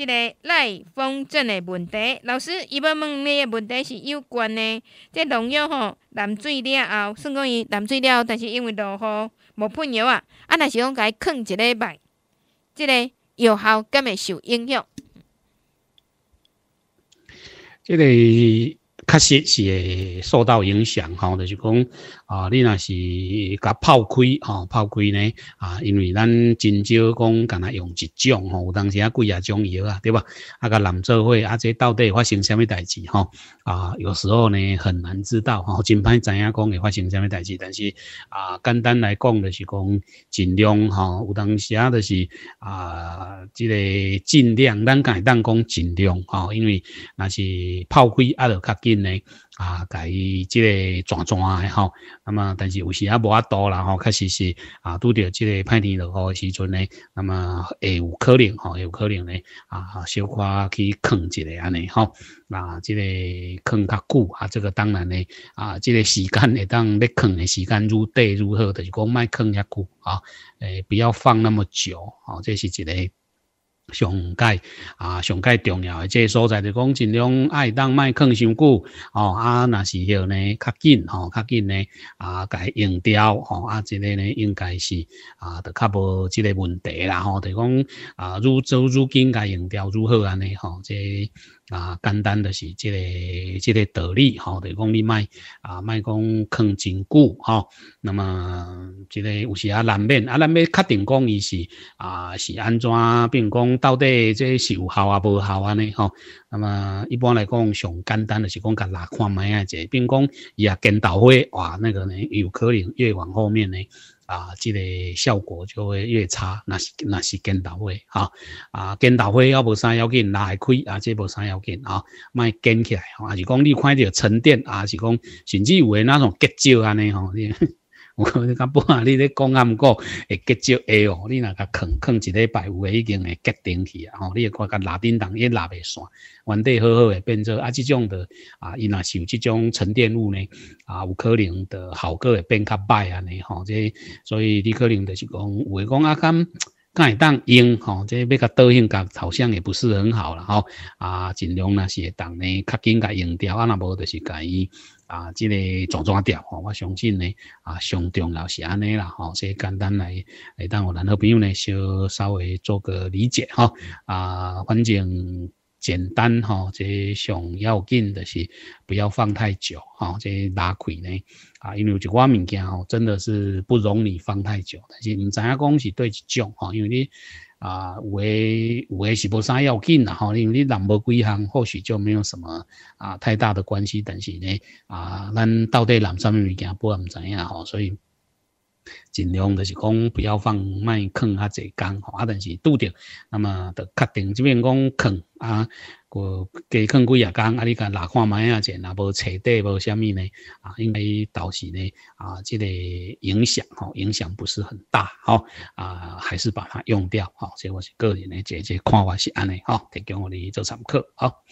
这个赖风镇的问题，老师，伊要问你的问题是有关的。这农药吼，淋水了后，算讲伊淋水了后，但是因为落雨，无喷药啊，啊，若是用伊藏一礼拜，这个药效敢会受影响？这个。确实是会受到影响，吼，就是讲啊，你若是甲泡开吼，泡开呢，啊，因为咱真少讲干若用一种，吼，有当时啊几啊种药啊，对吧？啊甲蓝做伙啊这到底发生什么代志，吼，啊有时候呢很难知道，吼，真歹知影讲会发生什么代志，但是啊，简单来讲就是讲尽量，吼，有当时啊就是啊，即个尽量，咱敢会当讲尽量，吼，因为若是泡开啊，就较紧。呢，啊，介伊即个转转啊，吼，那么但是有时啊，无啊多啦，吼，确实是啊，拄着即个歹天落雨诶时阵咧，那么会有可能吼，会有可能咧啊，小可去藏一下安尼，吼，那即个藏较久，啊，这个当然咧啊，即个时间会当咧藏诶时间如短如好，就是讲卖藏一久，啊，诶，不要放那么久，哦，这是一个。上界啊，上界重要的这所在就讲尽量爱当卖困伤久哦，啊，那是候呢较紧吼，较紧呢啊，该用掉吼，啊，这个呢应该是啊，就较无这个问题啦吼，就讲啊，愈走愈紧该用掉愈好安尼吼，这。啊，简单的是这个、这个道理，吼，得讲你卖啊，卖讲坑真久，吼。那么这个有时啊难免，啊，难免确定讲伊是啊是安怎？并讲到底这是有效啊、无效啊呢，吼。那么一般来讲，上简单的是讲甲拉看卖啊者，并讲伊啊跟到位，哇，那个呢有可能越往后面呢。啊，即个效果就会越差，那是那是跟导灰啊！啊，跟导灰要无啥要紧，那还开啊，即无啥要紧啊，卖跟起来，啊，是讲你看到沉淀，啊，是讲甚至有诶那种结石安尼吼。你讲不啊？你咧讲阿唔讲会结节会哦？你若甲藏藏一礼拜，有诶已经会结顶去啊！吼，你会看甲拉顶档一拉下线，原底好好诶，变做啊，即种的啊，伊若是有即种沉淀物呢啊，有可能的效果会变较歹安尼吼，即所以你可能就是讲有诶讲啊咁。敢会当用吼，即要甲倒性甲好像也不是很好了吼。啊，尽量呢是当呢，较紧甲用掉啊，那无就是甲伊啊，即个怎怎调吼？我相信呢，啊，上重要是安尼啦吼。以简单来来，当我咱好朋友呢，稍稍微做个理解吼。啊，反正。简单哈，这上要紧的是不要放太久哈，这拉开呢啊，因为有一寡物件吼真的是不容你放太久，但是唔知影讲是对一种哈，因为你啊有诶有诶是无啥要紧啦哈，因为你难无几项或许就没有什么啊太大的关系，但是呢啊咱到底难啥物物件不唔知影吼，所以。尽量就是讲不要放，卖坑啊，侪工吼，啊，但是拄着，那么就确定即边讲坑啊，过加坑几啊工，啊，你甲哪看卖啊钱，若无找底无虾米呢？啊，因为到时呢，啊，这个影响吼，影响不是很大吼，啊，还是把它用掉好，所以我是个人呢，直接看话是安尼吼，提供我哋做参考好。